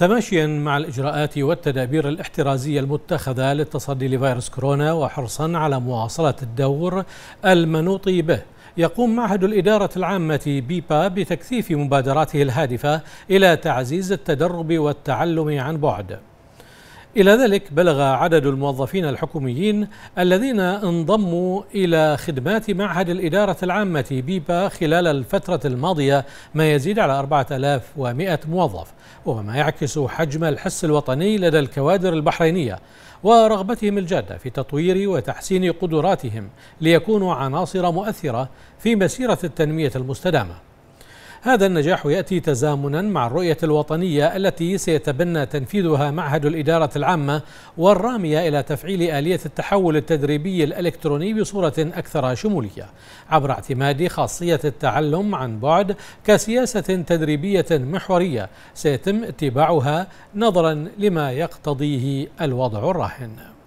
تماشيا مع الإجراءات والتدابير الاحترازية المتخذة للتصدي لفيروس كورونا وحرصا على مواصلة الدور المنوط به يقوم معهد الإدارة العامة بيبا بتكثيف مبادراته الهادفة إلى تعزيز التدرب والتعلم عن بعد إلى ذلك بلغ عدد الموظفين الحكوميين الذين انضموا إلى خدمات معهد الإدارة العامة بيبا خلال الفترة الماضية ما يزيد على 4100 موظف وهو ما يعكس حجم الحس الوطني لدى الكوادر البحرينية ورغبتهم الجادة في تطوير وتحسين قدراتهم ليكونوا عناصر مؤثرة في مسيرة التنمية المستدامة هذا النجاح يأتي تزامنا مع الرؤية الوطنية التي سيتبنى تنفيذها معهد الإدارة العامة والرامية إلى تفعيل آلية التحول التدريبي الإلكتروني بصورة أكثر شمولية عبر اعتماد خاصية التعلم عن بعد كسياسة تدريبية محورية سيتم اتباعها نظرا لما يقتضيه الوضع الراهن